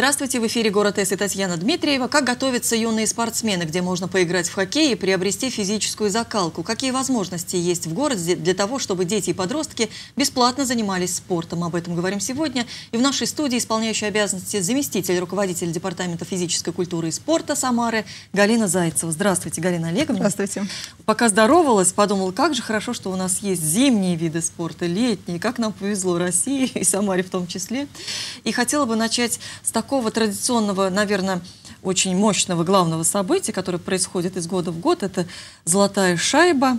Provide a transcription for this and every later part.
Здравствуйте, в эфире «Город С» и Татьяна Дмитриева. Как готовятся юные спортсмены, где можно поиграть в хоккей и приобрести физическую закалку? Какие возможности есть в городе для того, чтобы дети и подростки бесплатно занимались спортом? Об этом говорим сегодня. И в нашей студии исполняющий обязанности заместитель руководителя Департамента физической культуры и спорта Самары Галина Зайцева. Здравствуйте, Галина Олеговна. Здравствуйте. Пока здоровалась, подумала, как же хорошо, что у нас есть зимние виды спорта, летние. Как нам повезло России и Самаре в том числе. И хотела бы начать с такого такого традиционного, наверное, очень мощного главного события, которое происходит из года в год, это «Золотая шайба».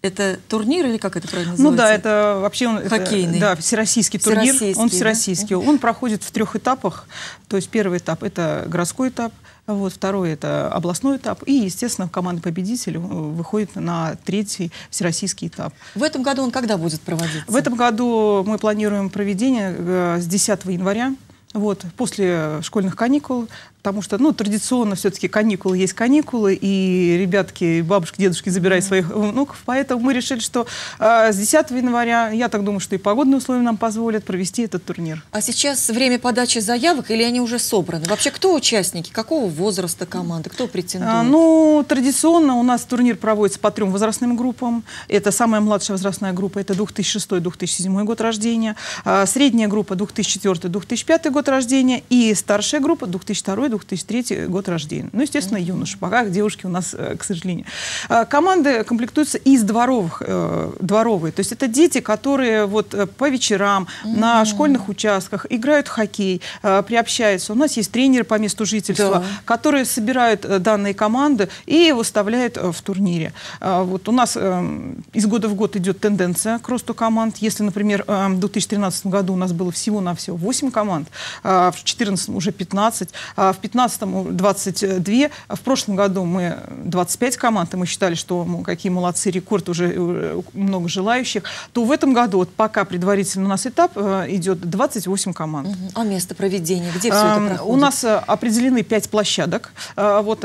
Это турнир или как это правильно называется? Ну да, это вообще он, хоккейный. Это, да, всероссийский турнир. Всероссийский, он всероссийский. Да? Он проходит в трех этапах. То есть первый этап это городской этап, вот, второй – это областной этап. И, естественно, команда-победитель выходит на третий всероссийский этап. В этом году он когда будет проводиться? В этом году мы планируем проведение э, с 10 января вот, после школьных каникул потому что, ну, традиционно все-таки каникулы есть каникулы, и ребятки, бабушки, дедушки забирают своих внуков, поэтому мы решили, что э, с 10 января, я так думаю, что и погодные условия нам позволят провести этот турнир. А сейчас время подачи заявок или они уже собраны? Вообще, кто участники, какого возраста команды, кто претендует? А, ну, традиционно у нас турнир проводится по трем возрастным группам. Это самая младшая возрастная группа, это 2006-2007 год рождения, а, средняя группа 2004-2005 год рождения и старшая группа 2002 2003 год рождения. Ну, естественно, юноши. Пока девушки у нас, э, к сожалению. А, команды комплектуются из дворовых, э, дворовые. То есть это дети, которые вот э, по вечерам mm-hmm. на школьных участках играют в хоккей, приобщаются. У нас есть тренеры по месту жительства, да. которые собирают данные команды и выставляют в турнире. А, вот у нас эм, из года в год идет тенденция к росту команд. Если, например, эм, в 2013 году у нас было всего-навсего 8 команд, а в 2014 уже 15, в 2015 22, в прошлом году мы 25 команд, и мы считали, что ну, какие молодцы, рекорд уже э, много желающих, то в этом году, вот пока предварительно у нас этап, э, идет 28 команд. Угу. А место проведения, где все это проходит? У нас э, определены 5 площадок. Вот,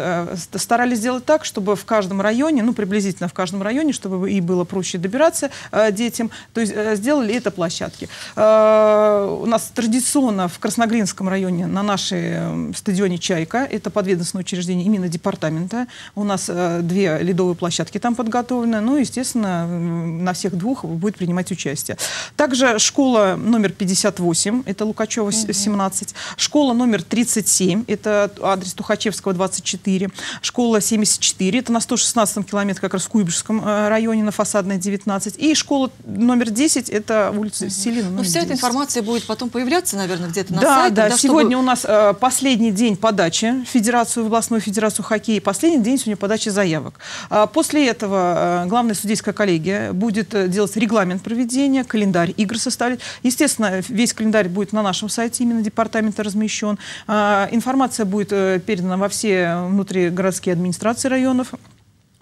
старались сделать так, чтобы в каждом районе, ну, приблизительно в каждом районе, чтобы и было проще добираться детям, то есть сделали это площадки. У нас традиционно в Красногринском районе на нашей стадионе районе Чайка, это подведомственное учреждение именно департамента. У нас э, две ледовые площадки там подготовлены, ну, естественно, на всех двух будет принимать участие. Также школа номер 58, это Лукачева 17, школа номер 37, это адрес Тухачевского 24, школа 74, это на 116 километре как раз в Куйбышевском э, районе на фасадной 19, и школа номер 10, это улица угу. Селина. Ну, Но вся 10. эта информация будет потом появляться, наверное, где-то на да, сайте. Да, да, сегодня чтобы... у нас э, последний день подачи в Федерацию, в областную федерацию хоккея, и последний день сегодня подачи заявок. А после этого э, главная судейская коллегия будет э, делать регламент проведения, календарь игр составлять. Естественно, весь календарь будет на нашем сайте именно департамента размещен. А, информация будет э, передана во все внутригородские администрации районов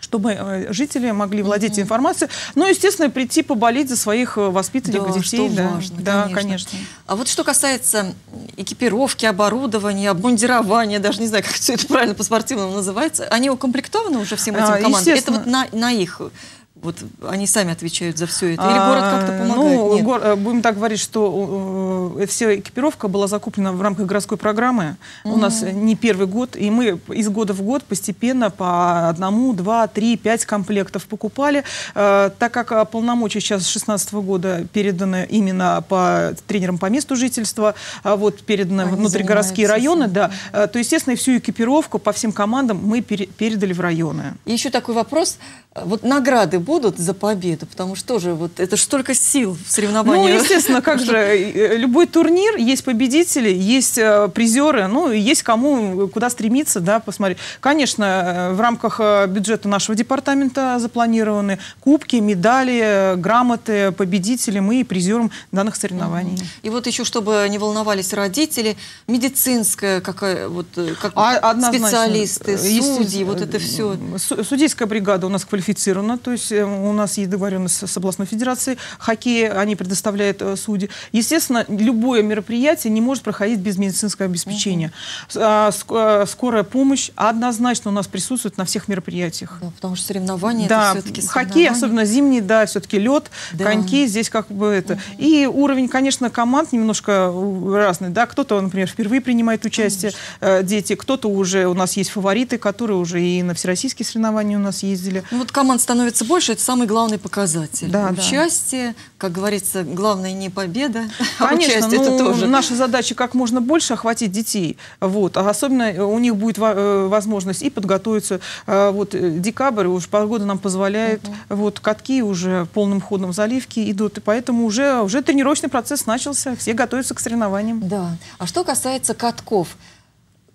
чтобы э, жители могли владеть угу. информацией. Ну, естественно, прийти поболеть за своих э, воспитанников, да, детей. Что да, важно, да конечно. конечно. А вот что касается экипировки, оборудования, обмундирования, даже не знаю, как все это правильно по-спортивному называется, они укомплектованы уже всем а, этим а, командам? Это вот на, на их вот они сами отвечают за все это? Или город как-то а, помогает? Ну, Нет. Гор, э, будем так говорить, что э, вся экипировка была закуплена в рамках городской программы. Mm-hmm. У нас э, не первый год, и мы из года в год постепенно по одному, два, три, пять комплектов покупали. Э, так как э, полномочия сейчас с 2016 года переданы именно по тренерам по месту жительства, а вот переданы Они внутригородские районы, да, э, то, естественно, всю экипировку по всем командам мы пере- передали в районы. И еще такой вопрос. Вот награды будут за победу, потому что же вот это ж столько сил в соревнованиях. Ну, естественно, как же э, э, любой турнир есть победители, есть э, призеры, ну есть кому куда стремиться, да, посмотреть. Конечно, в рамках бюджета нашего департамента запланированы кубки, медали, грамоты победителям и призерам данных соревнований. И вот еще, чтобы не волновались родители, медицинская какая вот как а специалисты, судьи, вот это все. Судейская бригада у нас квалифицирована унифицировано, то есть э, у нас есть договоренность с областной федерацией хоккея, они предоставляют э, судьи. Естественно, любое мероприятие не может проходить без медицинского обеспечения. Угу. Скорая помощь однозначно у нас присутствует на всех мероприятиях. Да, потому что соревнования да, это все-таки хоккей, особенно зимний, да, все-таки лед, да. коньки, здесь как бы это. Угу. И уровень, конечно, команд немножко разный, да, кто-то, например, впервые принимает участие, Конечно. дети, кто-то уже, у нас есть фавориты, которые уже и на всероссийские соревнования у нас ездили. Ну, вот команд становится больше, это самый главный показатель. Да, Участие, да. как говорится, главное не победа, а Конечно, а участие ну, это тоже. Наша задача как можно больше охватить детей. Вот. А особенно э, у них будет э, возможность и подготовиться. Э, вот декабрь, уже погода нам позволяет. Угу. Вот катки уже полным ходом заливки идут. И поэтому уже, уже тренировочный процесс начался. Все готовятся к соревнованиям. Да. А что касается катков?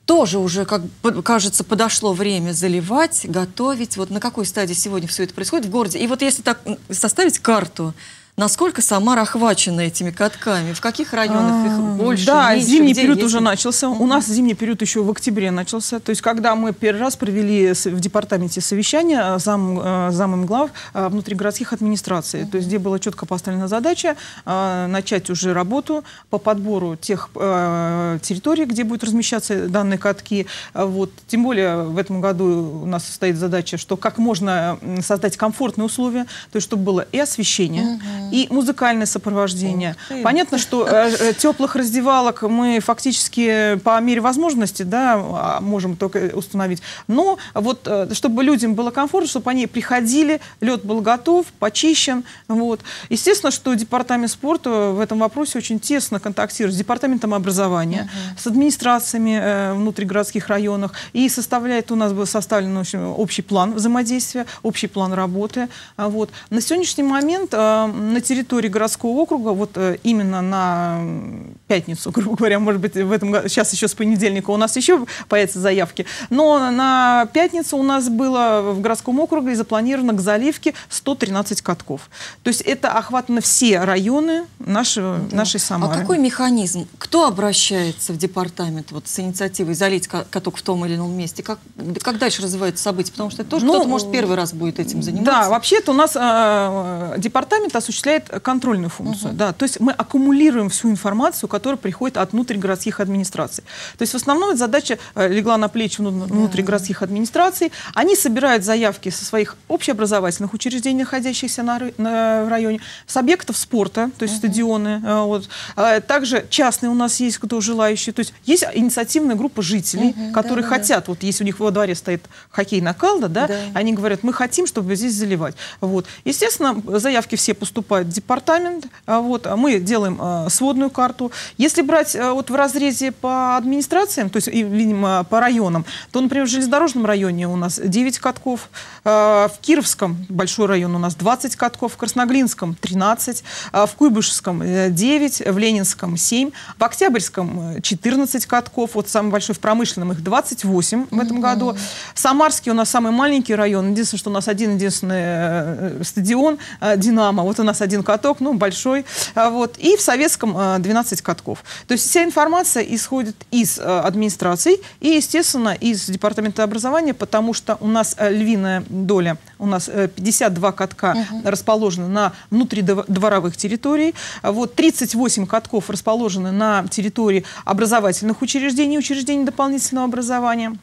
тоже уже, как кажется, подошло время заливать, готовить. Вот на какой стадии сегодня все это происходит в городе? И вот если так составить карту, Насколько Самара охвачена этими катками? В каких районах их а, больше? Да, меньше, зимний период есть? уже начался. У нас зимний период еще в октябре начался. То есть, когда мы первый раз провели в департаменте совещание а, зам, э, замом глав а, внутригородских администраций, то есть, где была четко поставлена задача начать уже работу по подбору тех территорий, где будут размещаться данные катки. Вот. Тем более в этом году у нас стоит задача, что как можно создать комфортные условия, то есть, чтобы было и освещение, и музыкальное сопровождение. Понятно, что э, э, теплых раздевалок мы фактически по мере возможности да, а, можем только установить. Но вот э, чтобы людям было комфортно, чтобы они приходили, лед был готов, почищен. Вот. Естественно, что департамент спорта в этом вопросе очень тесно контактирует с департаментом образования, с администрациями внутригородских районах и составляет у нас был составлен общем, общий план взаимодействия, общий план работы. А вот. На сегодняшний момент на на территории городского округа, вот э, именно на пятницу, грубо говоря, может быть, в этом сейчас еще с понедельника у нас еще появятся заявки, но на пятницу у нас было в городском округе запланировано к заливке 113 катков. То есть это охват все районы нашего, да. нашей а Самары. А какой механизм? Кто обращается в департамент вот, с инициативой залить каток в том или ином месте? Как, как дальше развиваются события? Потому что это тоже ну, кто-то, может, первый раз будет этим заниматься. Да, вообще-то у нас э, департамент осуществляет осуществляет контрольную функцию. Угу. Да, то есть мы аккумулируем всю информацию, которая приходит от внутригородских администраций. То есть в основном эта задача э, легла на плечи внутригородских администраций. Они собирают заявки со своих общеобразовательных учреждений, находящихся на, на, в районе, с объектов спорта, то есть угу. стадионы. Э, вот. А, также частные у нас есть, кто желающий. То есть есть инициативная группа жителей, угу, которые да, хотят, да. вот если у них во дворе стоит хоккей на калда, да, да, они говорят, мы хотим, чтобы здесь заливать. Вот. Естественно, заявки все поступают по департамент, а, вот, а мы делаем а, сводную карту. Если брать вот в разрезе по администрациям, то есть, видимо, по районам, то, например, в железнодорожном районе у нас 9 катков, в Кировском, большой район, у нас 20 катков, в Красноглинском 13, в Куйбышевском 9, э, в Ленинском 7, в Октябрьском 14 э, катков, вот самый большой в промышленном их 28 в этом году. Самарский у нас самый маленький район, единственное, что у нас один-единственный э, стадион «Динамо», вот у нас один каток, ну, большой, а, вот, и в советском 12 а, катков. То есть вся информация исходит из а, администрации и, естественно, из департамента образования, потому что у нас э, львиная доля, у нас 52 э, катка угу. расположены на внутридворовых территорий, вот 38 катков расположены на территории образовательных учреждений, учреждений дополнительного образования.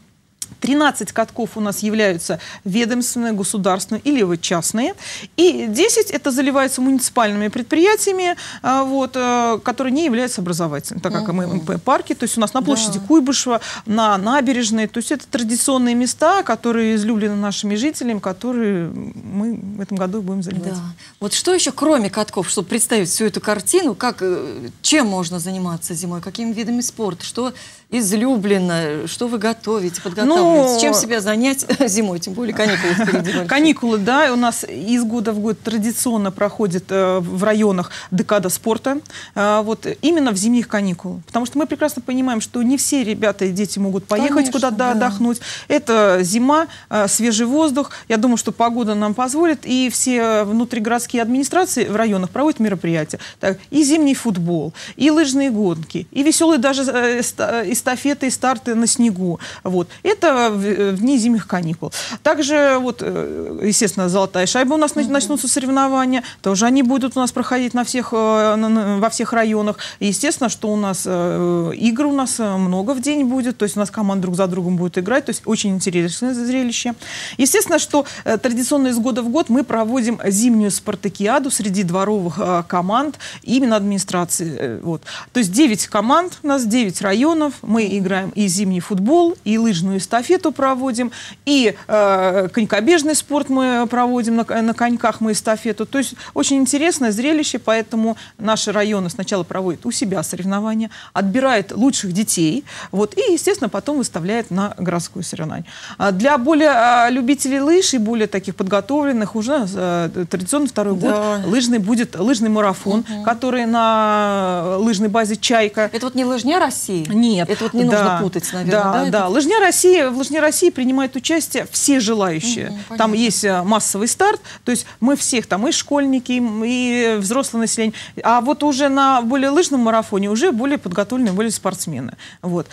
13 катков у нас являются ведомственные, государственные или вот частные. И 10 это заливается муниципальными предприятиями, а, вот, э, которые не являются образовательными, так как мы МП-парки. То есть у нас на площади да. Куйбышева, на набережной. То есть это традиционные места, которые излюблены нашими жителями, которые мы в этом году будем заливать. Да. Вот что еще, кроме катков, чтобы представить всю эту картину, как, э, чем можно заниматься зимой, какими видами спорта, что излюблено? Что вы готовите, подготавливаете? Ну, Чем себя занять зимой, тем более каникулы впереди? Каникулы, да, у нас из года в год традиционно проходит э, в районах декада спорта, э, вот именно в зимних каникулах потому что мы прекрасно понимаем, что не все ребята и дети могут поехать куда-то да. отдохнуть. Это зима, э, свежий воздух, я думаю, что погода нам позволит, и все внутригородские администрации в районах проводят мероприятия. Так, и зимний футбол, и лыжные гонки, и веселые даже э, э, эстафеты и старты на снегу. Вот. Это в, э, в дни зимних каникул. Также, вот, э, естественно, золотая шайба у нас mm -hmm. начнутся соревнования. Тоже они будут у нас проходить на всех, э, во всех районах. Естественно, что у нас игр у нас много в день будет. То есть у нас команда друг за другом будет играть. То есть очень интересное зрелище. Естественно, что традиционно из года в год мы проводим зимнюю спартакиаду среди дворовых команд именно администрации. Вот. То есть 9 команд у нас, 9 районов, мы играем и зимний футбол, и лыжную эстафету проводим, и э, конькобежный спорт мы проводим, на, на коньках мы эстафету. То есть очень интересное зрелище, поэтому наши районы сначала проводят у себя соревнования, отбирает лучших детей, вот, и, естественно, потом выставляет на городскую соревнование. А для более а, любителей лыж и более таких подготовленных уже э, традиционно второй да. год лыжный будет лыжный марафон, угу. который на лыжной базе «Чайка». Это вот не лыжня России? Нет. Это это вот не да, нужно путать, наверное. Да, да. да. Лыжня России, в Лыжне России принимают участие все желающие. Угу, там есть э, массовый старт, то есть мы всех, там и школьники, и взрослое население. А вот уже на более лыжном марафоне уже более подготовленные, более спортсмены. Вот.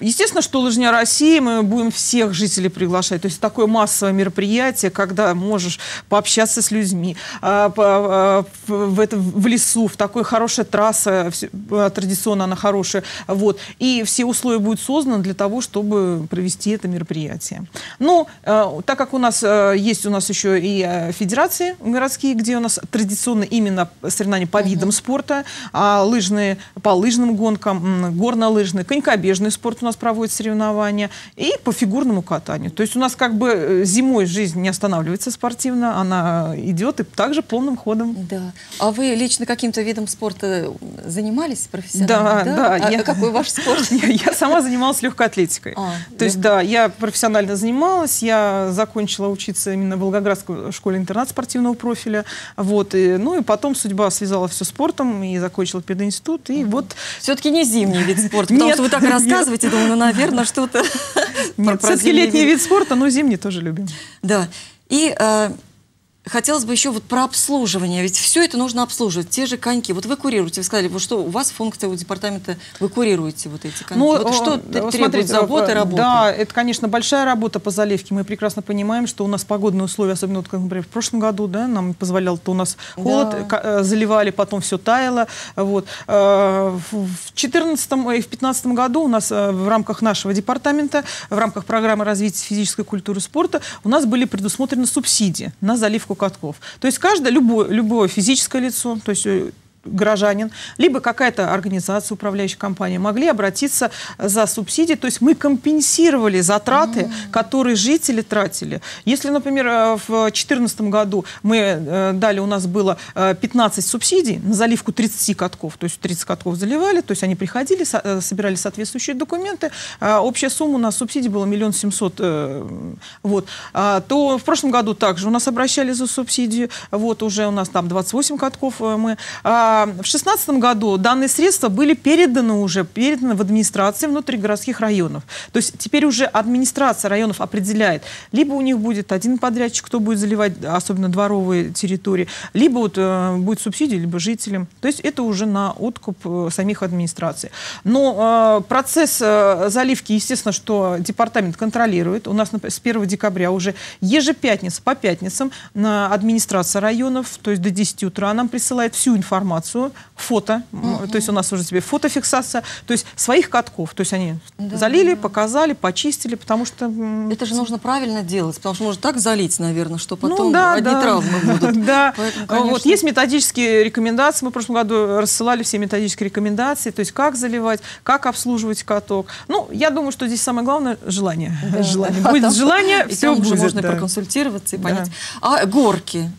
Естественно, что Лыжня России, мы будем всех жителей приглашать. То есть такое массовое мероприятие, когда можешь пообщаться с людьми а, а, в, это, в лесу, в такой хорошей трассе, а, традиционно она хорошая. Вот. И все условия будут созданы для того, чтобы провести это мероприятие. Ну, э, так как у нас э, есть у нас еще и э, федерации городские, где у нас традиционно именно соревнования по видам mm-hmm. спорта, а лыжные по лыжным гонкам, горнолыжные, конькобежный спорт у нас проводит соревнования и по фигурному катанию. То есть у нас как бы э, зимой жизнь не останавливается спортивно, она идет и также полным ходом. Да. А вы лично каким-то видом спорта э, занимались профессионально? Да, да. да. А я... Какой ваш спорт? Я, я сама занималась легкой атлетикой. А, То есть, да, я профессионально занималась, я закончила учиться именно в Волгоградской школе-интернат спортивного профиля. Вот, и, ну и потом судьба связала все спортом, и закончила пединститут, и вот... Все-таки не зимний вид спорта, потому нет, что вы так рассказываете, нет. думаю, ну, наверное, что-то... Нет, все-таки летний вид спорта, но зимний тоже любим. Да. И э, хотелось бы еще вот про обслуживание. Ведь все это нужно обслуживать. Те же коньки. Вот вы курируете. Вы сказали, вот что у вас функция у департамента, вы курируете вот эти коньки. Ну, вот что смотрите, требует заботы, работы? Да, это, конечно, большая работа по заливке. Мы прекрасно понимаем, что у нас погодные условия, особенно, вот, например, в прошлом году, да, нам позволял, то у нас холод, да. Э, заливали, потом все таяло. Вот. Э, в 2014 э, и в 2015 году у нас в рамках нашего департамента, в рамках программы развития физической культуры и спорта у нас были предусмотрены субсидии на заливку катков. То есть каждое, любое, любое физическое лицо, то есть э, гражданин, либо какая-то организация, управляющая компания, могли обратиться за субсидии. То есть мы компенсировали затраты, mm -hmm. которые жители тратили. Если, например, э, в 2014 году мы э, дали, у нас было 15 э, субсидий на заливку 30 катков, то есть 30 катков заливали, то есть они приходили, собирали соответствующие документы. Общая сумма у нас субсидий была миллион семьсот. Вот. А, то в прошлом году также у нас обращались за субсидию. Вот уже у нас там 28 катков мы. А, в 2016 году данные средства были переданы уже, переданы в администрации внутригородских районов. То есть теперь уже администрация районов определяет, либо у них будет один подрядчик, кто будет заливать, особенно дворовые территории, либо вот, э, будет субсидия, либо жителям. То есть это уже на откуп э, самих администраций. Но э, процесс э, заливки, естественно, что департамент контролирует. У нас например, с 1 декабря уже ежепятница по пятницам администрация районов, то есть до 10 утра нам присылает всю информацию информацию, фото, mm то есть у нас уже тебе фотофиксация, то есть своих катков, то есть они да, залили, да. показали, почистили, потому что... Это же нужно правильно делать, потому что можно так залить, наверное, что ну потом ну, да, одни да. травмы будут. Да, Поэтому, вот есть методические рекомендации, мы в прошлом году рассылали все методические рекомендации, то есть как заливать, как обслуживать каток. Ну, я думаю, что здесь самое главное желание. Да, желание. Да, будет желание, все будет. Можно проконсультироваться и понять. А горки?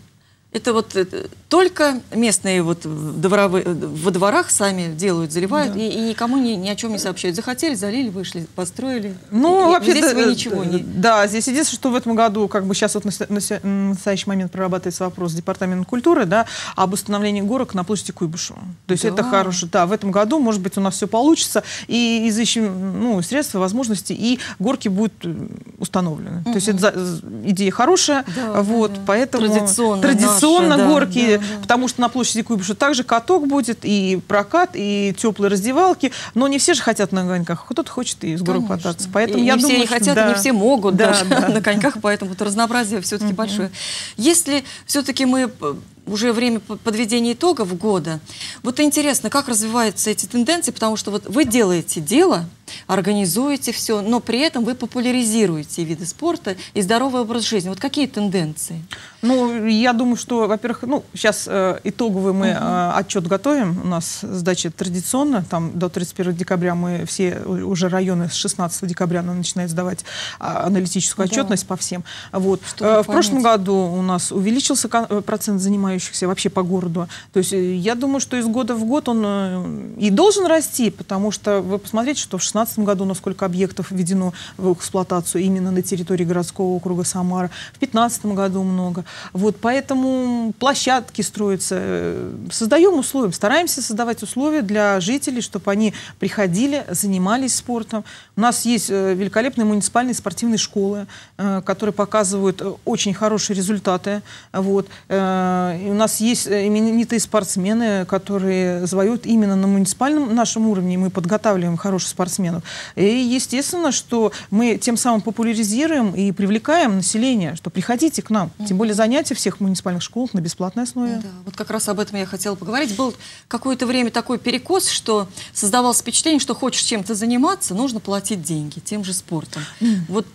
Это вот это, только местные вот дворовые, э, во дворах сами делают, заливают, да. и, и никому ни, ни о чем не сообщают. Захотели, залили, вышли, построили. Ну, и, вообще, здесь да, э, ничего не... Да, здесь единственное, что в этом году, как бы сейчас вот на, на, на настоящий момент прорабатывается вопрос Департамента культуры, да, об установлении горок на площади Куйбышева. То есть да. это хорошо. Да, в этом году, может быть, у нас все получится, и изыщем ну, средства, возможности, и горки будут э, установлены. Угу. То есть это идея хорошая, да, вот, да, да. поэтому... Традиционно. Традиционно аттракцион на горке, да, да. потому что на площади Куйбышева также каток будет, и прокат, и теплые раздевалки. Но не все же хотят на коньках. Кто-то хочет и с горок кататься. Поэтому и я не думаю, все не хотят, да. не все могут да, даже да. на коньках, поэтому это разнообразие все-таки mm -hmm. большое. Если все-таки мы э, уже время подведения итогов года. Вот интересно, как развиваются эти тенденции, потому что вот вы делаете дело, организуете все, но при этом вы популяризируете виды спорта и здоровый образ жизни. Вот какие тенденции? Ну, я думаю, что, во-первых, ну, сейчас э, итоговый мы э, отчет готовим. У нас сдача традиционно, там до 31 декабря мы все уже районы с 16 декабря начинают сдавать а, аналитическую отчетность да. по всем. Вот. Э, в прошлом году у нас увеличился э, процент занимающихся вообще по городу. То есть э, я думаю, что из года в год он э, и должен расти, потому что вы посмотрите, что в 16 году, насколько объектов введено в эксплуатацию именно на территории городского округа Самара. В 2015 году много. Вот, поэтому площадки строятся. Э, создаем условия, стараемся создавать условия для жителей, чтобы они приходили, занимались спортом. У нас есть э, великолепные муниципальные спортивные школы, э, которые показывают очень хорошие результаты. Вот. у нас есть именитые спортсмены, которые завоюют именно на муниципальном нашем уровне. Мы подготавливаем хороших спортсменов. И естественно, что мы тем самым популяризируем и привлекаем население, что приходите к нам. Тем более занятия всех муниципальных школ на бесплатной основе. Да, вот как раз об этом я хотела поговорить. Был какое-то время такой перекос, что создавалось впечатление, что хочешь чем-то заниматься, нужно платить деньги тем же спортом. Mm. Вот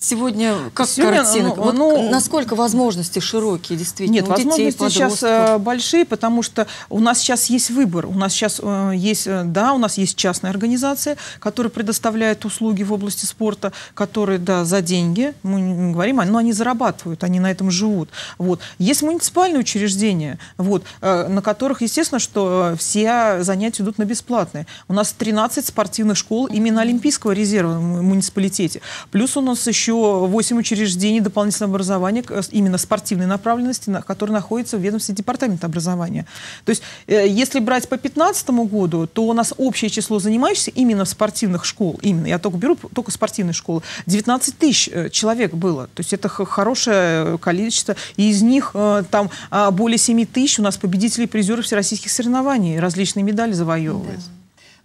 сегодня как сегодня, ну, картинка? Ну, вот ну, насколько возможности широкие действительно? Нет, у возможности детей, сейчас э, большие, потому что у нас сейчас есть выбор. У нас сейчас э, есть, э, да, у нас есть частная организация, которая предоставляет услуги в области спорта, которые, да, за деньги, мы не говорим, но они зарабатывают, они на этом живут. Вот. Есть муниципальные учреждения, вот, э, на которых, естественно, что все занятия идут на бесплатные. У нас 13 спортивных школ именно Олимпийского резерва в муниципалитете. Плюс у нас еще еще 8 учреждений дополнительного образования э, именно спортивной направленности, которые находятся в ведомстве департамента образования. То есть, э, если брать по 2015 году, то у нас общее число занимающихся именно в спортивных школ, именно, я только беру только спортивные школы, 19 тысяч э, человек было. То есть это хорошее количество. И из них там а, более 7 тысяч у нас победителей и призеров всероссийских соревнований. Различные медали завоевывают. Да.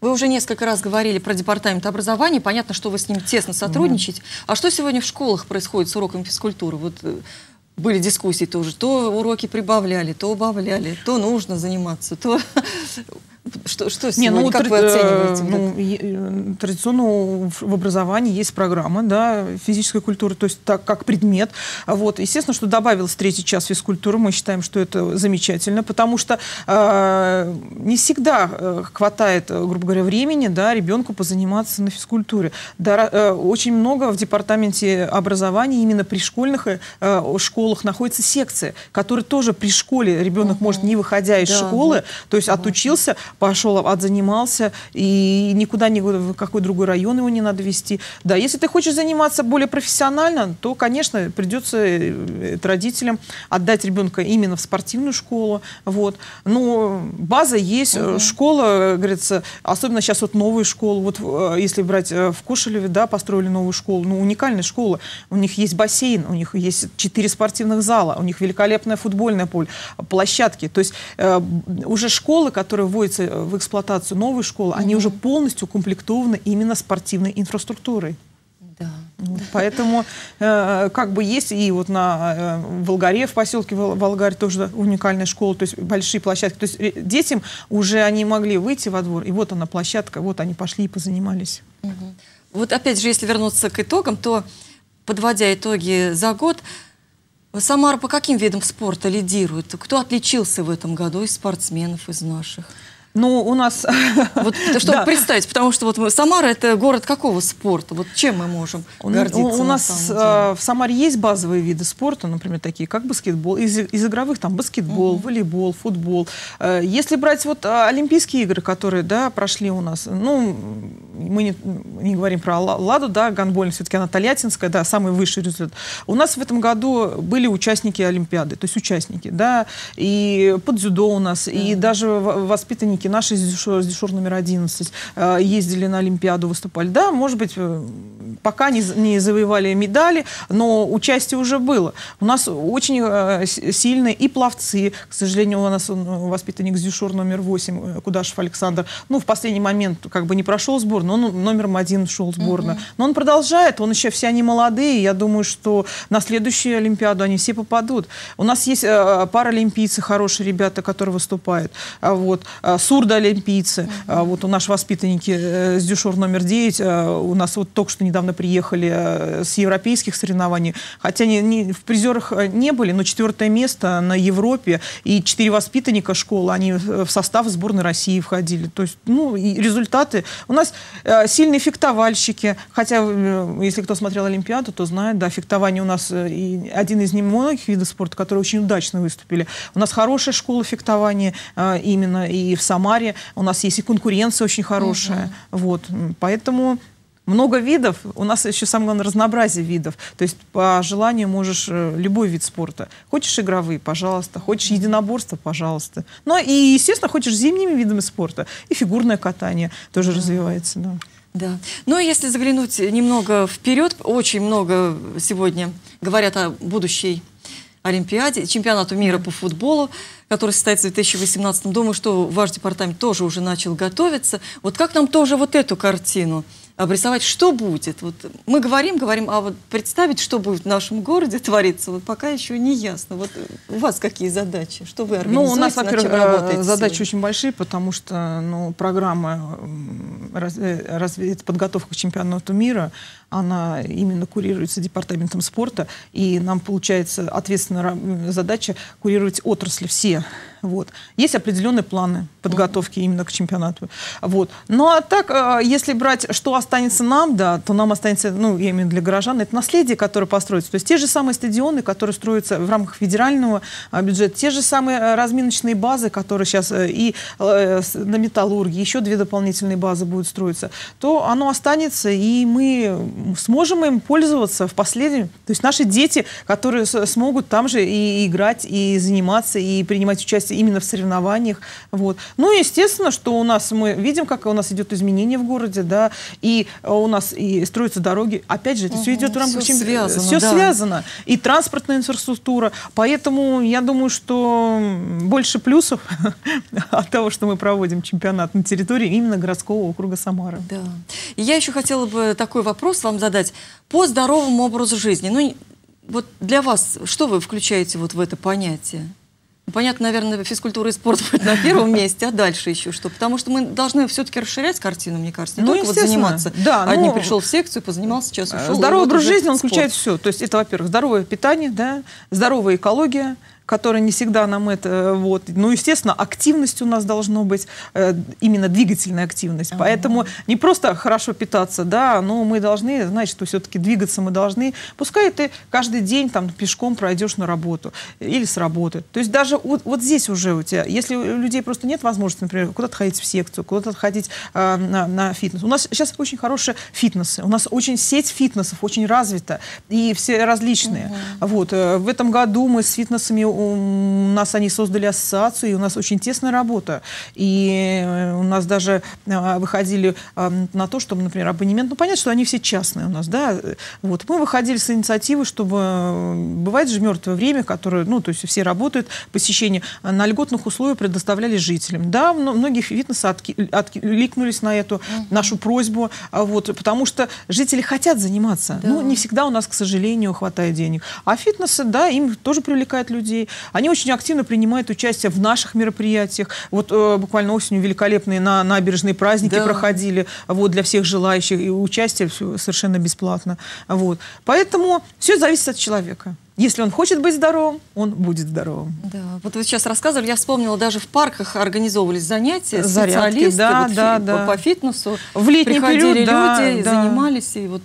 Вы уже несколько раз говорили про департамент образования. Понятно, что вы с ним тесно сотрудничаете. Угу. А что сегодня в школах происходит с уроками физкультуры? Вот э, были дискуссии тоже. То уроки прибавляли, то убавляли, то нужно заниматься, то... Что, что сегодня, не, ну, как тр... вы оцениваете? Э, ну, э, традиционно в образовании есть программа, да, физической культуры, то есть так, как предмет. Вот, естественно, что добавился третий час физкультуры, мы считаем, что это замечательно, потому что э, не всегда э, хватает, грубо говоря, времени, да, ребенку позаниматься на физкультуре. Да, э, очень много в департаменте образования именно при школьных э, школах находится секции, которые тоже при школе ребенок угу. может, не выходя из да, школы, да. то есть угу. отучился, пошел, а, отзанимался, и никуда, не в какой другой район его не надо вести. Да, если ты хочешь заниматься более профессионально, то, конечно, придется э, э, родителям отдать ребенка именно в спортивную школу. Вот. Но база есть, угу. школа, говорится, особенно сейчас вот новые школы, вот если брать в Кошелеве, да, построили новую школу, ну, уникальная школа, у них есть бассейн, у них есть четыре спортивных зала, у них великолепное футбольное поле, площадки, то есть э, уже школы, которые вводятся в эксплуатацию новые школы, угу. они уже полностью комплектованы именно спортивной инфраструктурой. Да. поэтому э, как бы есть и вот на э, Волгаре, в поселке Волгарь тоже уникальная школа, то есть большие площадки. То есть э, детям уже они могли выйти во двор, и вот она площадка, вот они пошли и позанимались. Угу. Вот опять же, если вернуться к итогам, то подводя итоги за год, Самара по каким видам спорта лидирует? Кто отличился в этом году из спортсменов, из наших? Ну, у нас... Вот, чтобы да. представить, потому что вот мы, Самара – это город какого спорта? Вот чем мы можем гордиться? У, у нас э, в Самаре есть базовые виды спорта, например, такие как баскетбол. Из, из игровых там баскетбол, угу. волейбол, футбол. Э, если брать вот э, Олимпийские игры, которые, да, прошли у нас, ну, мы не, не говорим про Ладу, да, гонбольная, все-таки она тольяттинская, да, самый высший результат. У нас в этом году были участники Олимпиады, то есть участники, да, и под дзюдо у нас, угу. и даже воспитанники школьники наши с дежур, номер 11 э, ездили на Олимпиаду, выступали. Да, может быть, э, пока не, не завоевали медали, но участие уже было. У нас очень э, сильные и пловцы. К сожалению, у нас воспитанник Зюшур номер 8, Кудашев Александр. Ну, в последний момент как бы не прошел сборную, он номером один шел сборную. Угу. Но он продолжает, он еще все они молодые. Я думаю, что на следующую Олимпиаду они все попадут. У нас есть паралимпийцы, хорошие ребята, которые выступают. А вот. С сурдоолимпийцы. Mm-hmm. А, вот у нас воспитанники э, с дюшор номер 9, а, у нас вот только что недавно приехали э, с европейских соревнований, хотя они в призерах э, не были, но четвертое место на Европе, и четыре воспитанника школы, они в состав сборной России входили. То есть, ну, и результаты. У нас сильные фехтовальщики, хотя, если кто смотрел Олимпиаду, то знает, да, фехтование у нас один из немногих видов спорта, которые очень удачно выступили. У нас хорошая школа фехтования именно и в самом Самаре у нас есть и конкуренция очень хорошая. Угу. Вот, поэтому много видов. У нас еще самое главное разнообразие видов. То есть по желанию можешь э, любой вид спорта. Хочешь игровые, пожалуйста. Хочешь единоборства, пожалуйста. Ну и, естественно, хочешь зимними видами спорта. И фигурное катание тоже да. развивается. Да. Да. Ну, если заглянуть немного вперед, очень много сегодня говорят о будущей Олимпиаде, чемпионату мира по футболу который состоится в 2018 году. Думаю, что ваш департамент тоже уже начал готовиться. Вот как нам тоже вот эту картину – обрисовать, а, что будет. Вот мы говорим, говорим, а вот представить, что будет в нашем городе твориться, вот пока еще не ясно. Вот э, у вас какие задачи? Что вы организуете? Ну, у нас, во-первых, э, задачи сегодня? очень большие, потому что ну, программа раз, э, раз, подготовка к чемпионату мира, она именно курируется департаментом спорта, и нам получается ответственная задача курировать отрасли все вот. Есть определенные планы подготовки mm-hmm. именно к чемпионату. Вот. Ну а так, а, если брать, что останется нам, да, то нам останется, ну, я имею в виду для горожан, это наследие, которое построится. То есть те же самые стадионы, которые строятся в рамках федерального а, бюджета, те же самые а, разминочные базы, которые сейчас э, и э, на металлургии, еще две дополнительные базы будут строиться, то оно останется, и мы сможем им пользоваться в последнем. То есть наши дети, которые смогут там же и играть, и заниматься, и принимать участие именно в соревнованиях. Вот. Ну естественно, что у нас мы видим, как у нас идет изменение в городе, да, и э, у нас и строятся дороги. Опять же, это все идет в рамках все связано, все да. связано. И транспортная инфраструктура. Поэтому я думаю, что больше плюсов от того, что мы проводим чемпионат на территории именно городского округа Самара. Да. И я еще хотела бы такой вопрос вам задать. По здоровому образу жизни, ну, вот для вас, что вы включаете вот в это понятие? Ну, понятно, наверное, физкультура и спорт будет на первом месте, а дальше еще что? Потому что мы должны все-таки расширять картину, мне кажется, не ну, только вот заниматься. Да, Одни ну, пришел в секцию, позанимался, сейчас э, ушел. Здоровый образ жизни, он включает все. То есть это, во-первых, здоровое питание, да, здоровая экология, которая не всегда нам это э, вот. Ну, естественно, активность у нас должно быть э, именно двигательная активность. Uh-huh. Поэтому не просто хорошо питаться, да, но мы должны, значит, все-таки двигаться мы должны. Пускай ты каждый день там пешком пройдешь на работу или с работы. То есть даже вот, вот здесь уже у тебя, если у людей просто нет возможности, например, куда-то ходить в секцию, куда-то ходить э, на, на фитнес. У нас сейчас очень хорошие фитнесы. У нас очень сеть фитнесов очень развита и все различные. Uh-huh. Вот э, в этом году мы с фитнесами у нас они создали ассоциацию, и у нас очень тесная работа. И э, у нас даже э, выходили эм, на то, чтобы, например, абонемент, ну, понятно, что они все частные у нас, да, э, вот. Мы выходили с инициативы, чтобы, бывает же мертвое время, которое, ну, то есть все работают, посещение на льготных условиях предоставляли жителям. Да, многие фитнесы откликнулись на эту угу. нашу просьбу, а вот, потому что жители хотят заниматься. Да. Ну, не всегда у нас, к сожалению, хватает денег. А фитнесы, да, им тоже привлекают людей, они очень активно принимают участие в наших мероприятиях. Вот э, буквально осенью великолепные на набережные праздники да. проходили вот, для всех желающих. И участие совершенно бесплатно. Вот. Поэтому все зависит от человека. Если он хочет быть здоровым, он будет здоровым. Да, вот вы сейчас рассказывали, я вспомнила, даже в парках организовывались занятия, Зарядки, специалисты да, вот, да, да. по фитнесу. В летний Приходили период, люди, да, занимались, да. и вот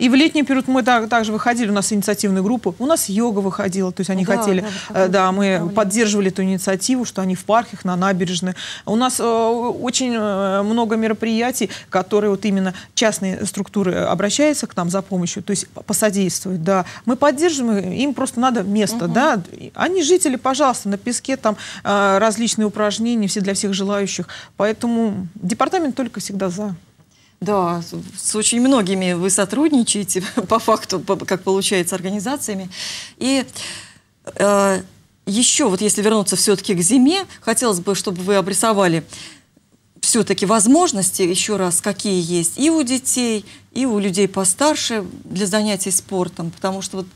и в летний период мы так, также выходили, у нас инициативные группы, у нас йога выходила, то есть они да, хотели, да, да э, мы поддерживали эту инициативу, что они в парках, на набережной. У нас э, очень э, много мероприятий, которые вот именно частные структуры обращаются к нам за помощью, то есть посодействуют, да. Мы поддерживаем, им просто надо место, угу. да. Они жители, пожалуйста, на песке там э, различные упражнения, все для всех желающих. Поэтому департамент только всегда за. Да, с очень многими вы сотрудничаете, по факту, как получается, организациями. И э, еще, вот если вернуться все-таки к зиме, хотелось бы, чтобы вы обрисовали все-таки возможности, еще раз, какие есть и у детей, и у людей постарше для занятий спортом, потому что вот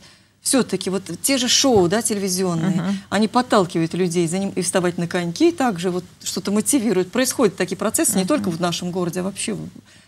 все-таки вот те же шоу, да, телевизионные, uh -huh. они подталкивают людей за ним и вставать на коньки, и также вот что-то мотивируют. Происходят такие процессы uh -huh. не только в нашем городе, а вообще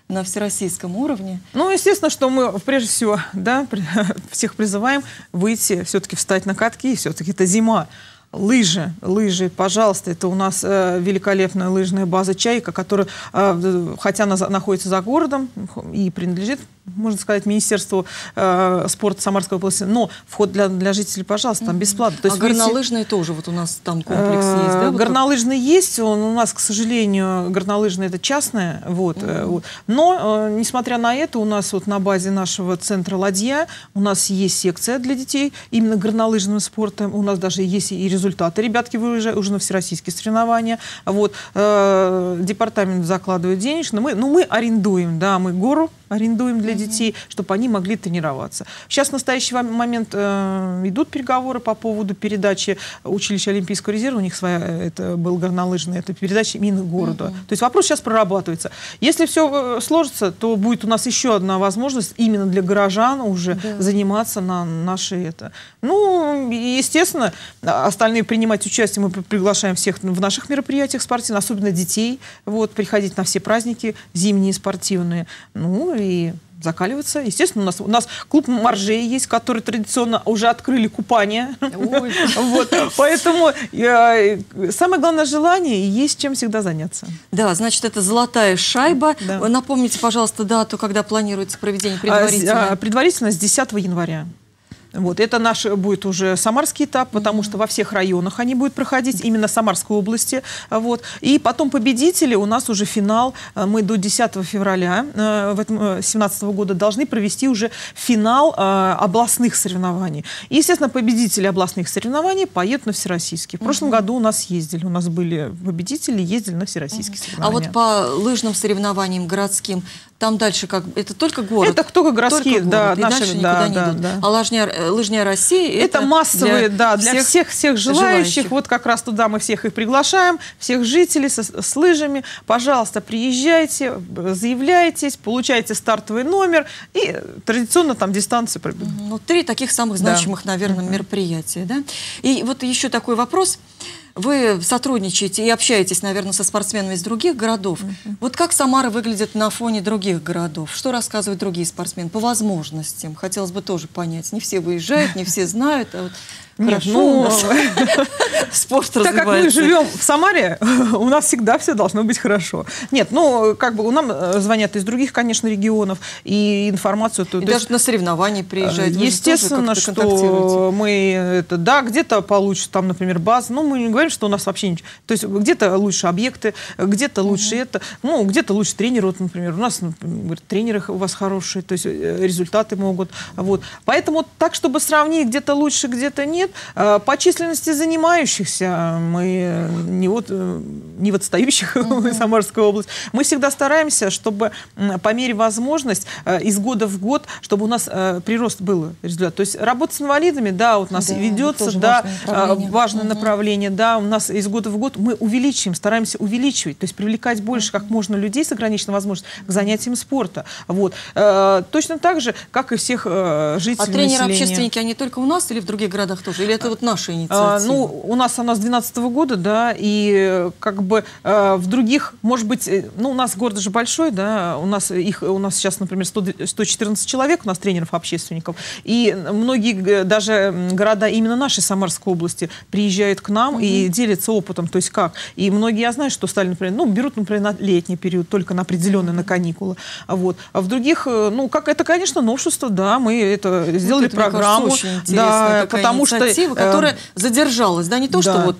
на всероссийском уровне. Ну, естественно, что мы прежде всего да, всех призываем выйти, все-таки встать на катки, все-таки это зима. Лыжи, лыжи, пожалуйста, это у нас э, великолепная лыжная база «Чайка», которая, э, хотя она за, находится за городом и принадлежит можно сказать, Министерству э, спорта Самарской области, но вход для, для жителей, пожалуйста, там бесплатно. То а есть, а горнолыжные видите, тоже вот у нас там комплекс э, есть, да? Вот есть, он у нас, к сожалению, горнолыжные это частное, вот. Mm -hmm. Но, э, несмотря на это, у нас вот на базе нашего центра «Ладья» у нас есть секция для детей именно горнолыжным спортом, у нас даже есть и результаты, ребятки выезжают уже на всероссийские соревнования, вот. Э, департамент закладывает денежно, мы, ну, мы арендуем, да, мы гору арендуем для детей, чтобы они могли тренироваться. Сейчас в настоящий момент э, идут переговоры по поводу передачи училища Олимпийского резерва, у них своя, э, это был горнолыжный, это передача именно города. То есть вопрос сейчас прорабатывается. Если все э, сложится, то будет у нас еще одна возможность именно для горожан уже да. заниматься на наши это. Ну, естественно, остальные принимать участие, мы приглашаем всех в наших мероприятиях спортивных, особенно детей, вот, приходить на все праздники зимние, спортивные. Ну, и закаливаться. Естественно, у нас, у нас клуб моржей есть, который традиционно уже открыли купание. Вот. Поэтому э, самое главное желание и есть чем всегда заняться. Да, значит, это золотая шайба. Напомните, пожалуйста, дату, когда планируется проведение а, а, предварительно. Предварительно с 10 января. Вот, это наш будет уже самарский этап, потому что во всех районах они будут проходить, именно Самарской области. Вот. И потом победители, у нас уже финал, э, мы до 10 февраля 2017 э, э, года должны провести уже финал областных соревнований. И, естественно, победители областных соревнований поедут на всероссийские. В прошлом году у нас ездили, у нас были победители, ездили на всероссийские а соревнования. А вот по лыжным соревнованиям городским там дальше как это только город. Это только городские, только город, да, и наши, дальше никуда да, не да, идут. Да. А лыжня, э, лыжня России это, это массовые, для да, для всех всех, всех желающих. желающих. Вот как раз туда мы всех их приглашаем, всех жителей со, с лыжами. Пожалуйста, приезжайте, заявляйтесь, получайте стартовый номер и традиционно там дистанцию. Ну три таких самых значимых, да. наверное, мероприятия, да. И вот еще такой Вопрос. Вы сотрудничаете и общаетесь, наверное, со спортсменами из других городов. Uh -huh. Вот как Самара выглядит на фоне других городов? Что рассказывают другие спортсмены по возможностям? Хотелось бы тоже понять. Не все выезжают, не все знают. А вот нет, Хорошо, ну, у нас... спорт развивается. Так как мы живем в Самаре, у нас всегда все должно быть хорошо. Нет, ну, как бы нам э, звонят из других, конечно, регионов, и информацию... и даже на соревнования приезжают. Естественно, что мы... Это, да, где-то получше, там, например, база. но мы не говорим, что у нас вообще ничего. То есть где-то лучше объекты, где-то лучше это, ну, где-то лучше тренеры, вот, например, у нас например, тренеры у вас хорошие, то есть э, результаты могут. Вот. Поэтому так, чтобы сравнить, где-то лучше, где-то нет, университет. Э, по численности занимающихся э, мы э, не, вот, не в отстающих mm-hmm. Самарская область. Мы всегда стараемся, чтобы по мере возможности из года в год, чтобы у нас прирост был результат. То есть работа с инвалидами, да, вот у нас да, ведется, да, важное направление. важное направление, да, у нас из года в год мы увеличиваем, стараемся увеличивать, то есть привлекать больше как можно людей с ограниченной возможностью к занятиям спорта. Вот. точно так же, как и всех э, жителей А тренеры-общественники, они только у нас или в других городах тоже же? Или это вот наша а, инициатива? А, ну, у нас она с 2012 года, да, и э, как бы а, в других, может быть, э, ну, у нас город же большой, да, у нас их, у нас сейчас, например, 100, 114 человек, у нас тренеров-общественников, и многие даже города именно нашей Самарской области приезжают к нам угу. и делятся опытом, то есть как. И многие, я знаю, что стали, например, ну, берут, например, на летний период, только на определенный, на каникулы, а вот. А в других, ну, как это, конечно, новшество, да, мы это сделали вот это, программу, кажется, да, потому что инициатива, э, эм, которая задержалась, да, не то, да. что вот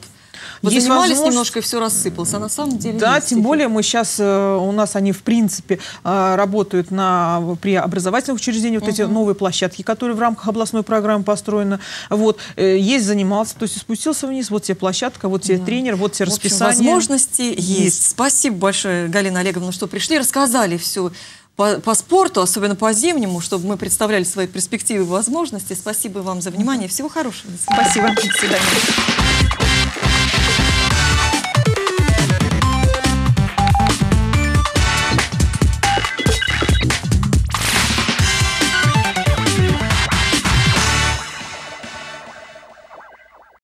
вы есть занимались возможность... немножко, и все рассыпалось, а на самом деле Да, тем эффект. более мы сейчас, э, у нас они, в принципе, э, работают на, при образовательных учреждениях, вот угу. эти новые площадки, которые в рамках областной программы построены. Вот, э, есть занимался, то есть спустился вниз, вот тебе площадка, вот тебе да. тренер, вот тебе в общем, расписание. возможности есть. есть. Спасибо большое, Галина Олеговна, что пришли, рассказали все по, по спорту, особенно по зимнему, чтобы мы представляли свои перспективы и возможности. Спасибо вам за внимание. Всего хорошего. Спасибо. До свидания.